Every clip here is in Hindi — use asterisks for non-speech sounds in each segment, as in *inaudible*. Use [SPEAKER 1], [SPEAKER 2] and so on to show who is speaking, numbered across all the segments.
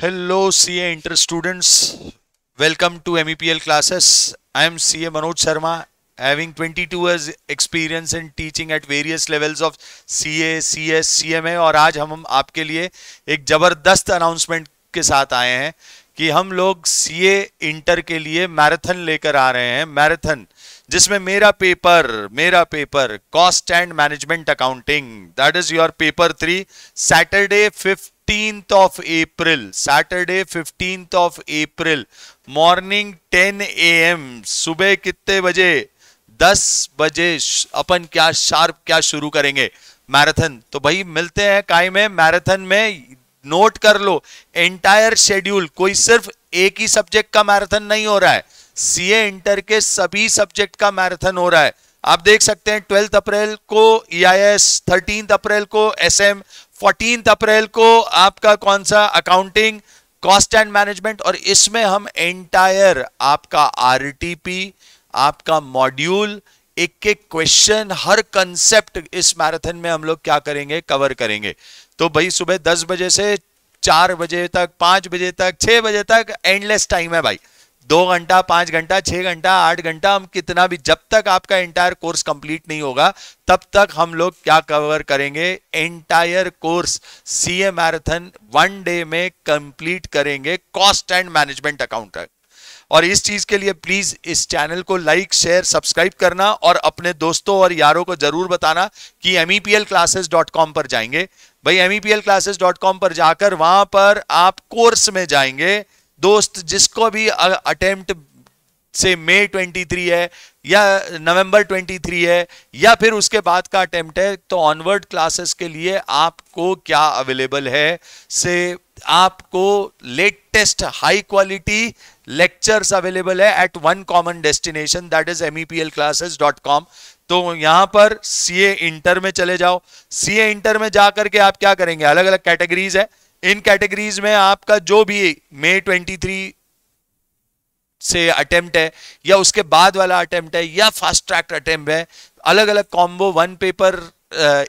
[SPEAKER 1] Hello C A inter students welcome to M E P L classes I am C A Manoj Sharma having twenty two years experience in teaching at various levels of C M CMA और आज हम आपके लिए एक जबरदस्त अनाउंसमेंट के साथ आए हैं कि हम लोग सी ए इंटर के लिए मैराथन लेकर आ रहे हैं मैराथन जिसमें मेरा पेपर मेरा paper cost and management accounting that is your paper three Saturday fifth 15th of April, Saturday 15th of April, morning 10 a.m. सुबह कितने बजे 10 बजे अपन क्या शार्प क्या शुरू करेंगे मैराथन तो भाई मिलते हैं काय में मैराथन में नोट कर लो एंटायर शेड्यूल कोई सिर्फ एक ही सब्जेक्ट का मैराथन नहीं हो रहा है सीए इंटर के सभी सब्जेक्ट का मैराथन हो रहा है आप देख सकते हैं ट्वेल्थ अप्रैल को ई आई एस थर्टीन अप्रैल को एस एम फोर्टीन अप्रैल को आपका कौन सा अकाउंटिंग कॉस्ट एंड मैनेजमेंट और इसमें हम एंटायर आपका आरटीपी आपका मॉड्यूल एक एक क्वेश्चन हर कंसेप्ट इस मैराथन में हम लोग क्या करेंगे कवर करेंगे तो भाई सुबह दस बजे से चार बजे तक पांच बजे तक छह बजे तक एंडलेस टाइम है भाई दो घंटा पांच घंटा छह घंटा आठ घंटा हम कितना भी जब तक आपका एंटायर कोर्स कंप्लीट नहीं होगा तब तक हम लोग क्या कवर करेंगे entire course a marathon one day में कंप्लीट करेंगे कॉस्ट एंड मैनेजमेंट अकाउंट और इस चीज के लिए प्लीज इस चैनल को लाइक शेयर सब्सक्राइब करना और अपने दोस्तों और यारों को जरूर बताना कि एमईपीएल क्लासेस डॉट कॉम पर जाएंगे भाई एमईपीएल क्लासेस डॉट कॉम पर जाकर वहां पर आप कोर्स में जाएंगे दोस्त जिसको भी अटेम्प्ट से मई 23 है या नवंबर 23 है या फिर उसके बाद का अटेम्प्ट है तो ऑनवर्ड क्लासेस के लिए आपको क्या अवेलेबल है से आपको latest high quality lectures available है at one common destination that is M classes dot com तो यहां पर सीए इंटर में चले जाओ सीए इंटर में जाकर के आप क्या करेंगे अलग अलग कैटेगरीज है इन कैटेगरीज में आपका जो भी मे 23 से अटेम्प्ट है या उसके बाद वाला अटेम्प्ट है या फास्ट ट्रैक अटेम्प्ट है अलग अलग combo one paper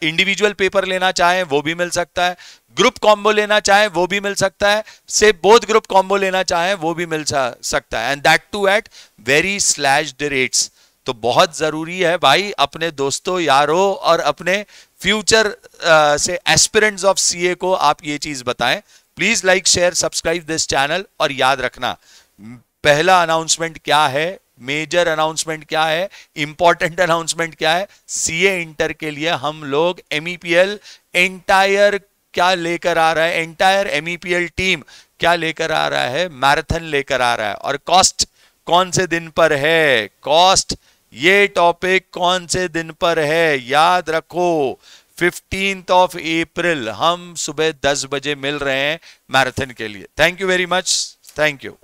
[SPEAKER 1] individual paper लेना चाहे वो भी मिल सकता है ग्रुप कॉम्बो लेना चाहे वो भी मिल सकता है से बोध ग्रुप कॉम्बो लेना चाहे वो भी मिल सकता है and that too at very slash rates तो बहुत जरूरी है भाई अपने दोस्तों यारों और अपने फ्यूचर से एस्पिरेंट्स ऑफ सीए को आप ये चीज बताएं please like share subscribe this channel और याद रखना पहला अनाउंसमेंट क्या है मेजर अनाउंसमेंट क्या है इंपॉर्टेंट अनाउंसमेंट *laughs* क्या है सीए इंटर के लिए हम लोग एमईपीएल एंटायर e क्या लेकर आ रहा है एंटायर एमईपीएल टीम क्या लेकर आ रहा है मैराथन लेकर आ रहा है और कॉस्ट कौन से दिन पर है कॉस्ट ये टॉपिक कौन से दिन पर है याद रखो फिफ्टींथ ऑफ अप्रैल हम सुबह दस बजे मिल रहे हैं मैराथन के लिए thank you very much thank you